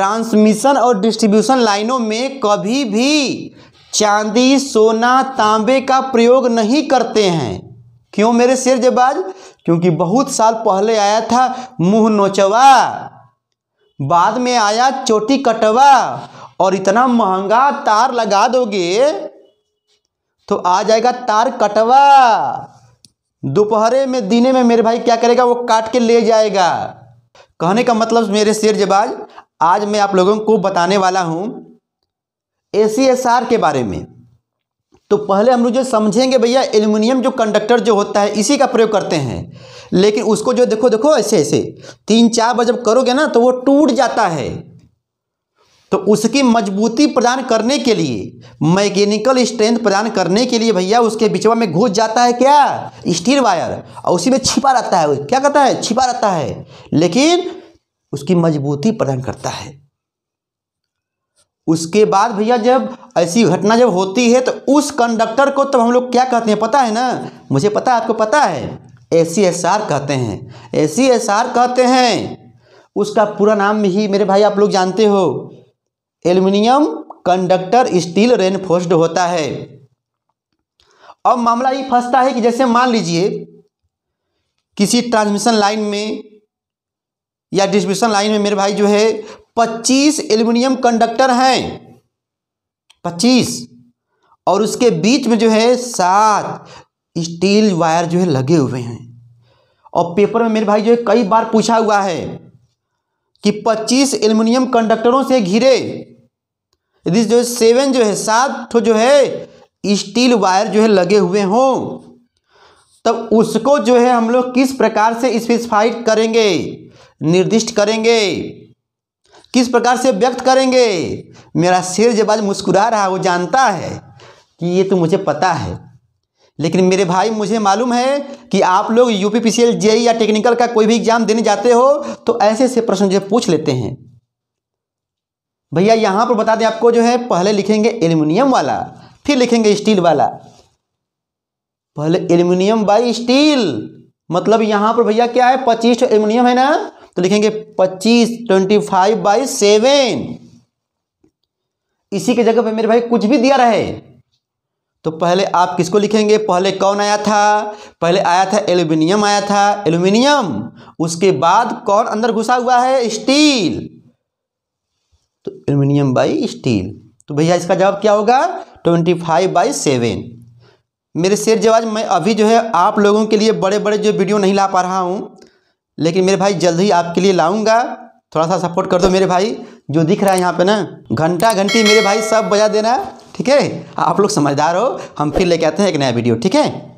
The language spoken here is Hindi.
ट्रांसमिशन और डिस्ट्रीब्यूशन लाइनों में कभी भी चांदी सोना तांबे का प्रयोग नहीं करते हैं क्यों मेरे शेर जबाज क्योंकि बहुत साल पहले आया था मुंह नोचवा बाद में आया चोटी कटवा और इतना महंगा तार लगा दोगे तो आ जाएगा तार कटवा दोपहरे में दिने में मेरे भाई क्या करेगा वो काट के ले जाएगा कहने का मतलब मेरे शेर जबाज आज मैं आप लोगों को बताने वाला हूँ ए के बारे में तो पहले हम लोग जो समझेंगे भैया एल्यूमिनियम जो कंडक्टर जो होता है इसी का प्रयोग करते हैं लेकिन उसको जो देखो देखो ऐसे ऐसे तीन चार बार जब करोगे ना तो वो टूट जाता है तो उसकी मजबूती प्रदान करने के लिए मैकेनिकल स्ट्रेंथ प्रदान करने के लिए भैया उसके बिचवा में घुस जाता है क्या स्टील वायर और उसी में छिपा रहता है क्या कहता है छिपा रहता है लेकिन उसकी मजबूती प्रदान करता है उसके बाद भैया जब ऐसी घटना जब होती है तो उस कंडक्टर को तो हम लोग क्या कहते हैं पता है ना मुझे पता है आपको पता है ए सी एस आर कहते हैं ए सी एस आर कहते हैं उसका पूरा नाम ही मेरे भाई आप लोग जानते हो एल्युमिनियम कंडक्टर स्टील रेनफोस्ड होता है अब मामला ये फंसता है कि जैसे मान लीजिए किसी ट्रांसमिशन लाइन में या डिस्ट्रीब्यूशन लाइन में मेरे भाई जो है पच्चीस एल्यूमिनियम कंडक्टर हैं पच्चीस और उसके बीच में जो है सात स्टील वायर जो है लगे हुए हैं और पेपर में मेरे भाई जो है कई बार पूछा हुआ है कि 25 एल्युमिनियम कंडक्टरों से घिरे यदि जो है सेवन जो है सात तो जो है स्टील वायर जो है लगे हुए हों तब उसको जो है हम लोग किस प्रकार से स्पेसिफाइड करेंगे निर्दिष्ट करेंगे किस प्रकार से व्यक्त करेंगे मेरा शेर जब आज मुस्कुरा रहा वो जानता है कि ये तो मुझे पता है लेकिन मेरे भाई मुझे मालूम है कि आप लोग यू पी पी या टेक्निकल का कोई भी एग्ज़ाम देने जाते हो तो ऐसे ऐसे प्रश्न जो पूछ लेते हैं भैया यहाँ पर बता दें आपको जो है पहले लिखेंगे एल्यूमिनियम वाला फिर लिखेंगे स्टील वाला पहले एल्यूमिनियम बाई स्टील मतलब यहाँ पर भैया क्या है पच्चीस एल्यूमिनियम है ना तो लिखेंगे पच्चीस ट्वेंटी फाइव बाई सेवन इसी के जगह पे मेरे भाई कुछ भी दिया रहे तो पहले आप किसको लिखेंगे पहले कौन आया था पहले आया था एल्यूमिनियम आया था एल्यूमिनियम उसके बाद कौन अंदर घुसा हुआ है स्टील तो एल्यूमिनियम बाई स्टील तो भैया इसका जवाब क्या होगा ट्वेंटी फाइव बाई सेवन मेरे शेर जवाब मैं अभी जो है आप लोगों के लिए बड़े बड़े जो वीडियो नहीं ला पा रहा हूँ लेकिन मेरे भाई जल्द ही आपके लिए लाऊंगा थोड़ा सा सपोर्ट कर दो मेरे भाई जो दिख रहा है यहाँ पे ना घंटा घंटी मेरे भाई सब बजा देना ठीक है आप लोग समझदार हो हम फिर लेके आते हैं एक नया वीडियो ठीक है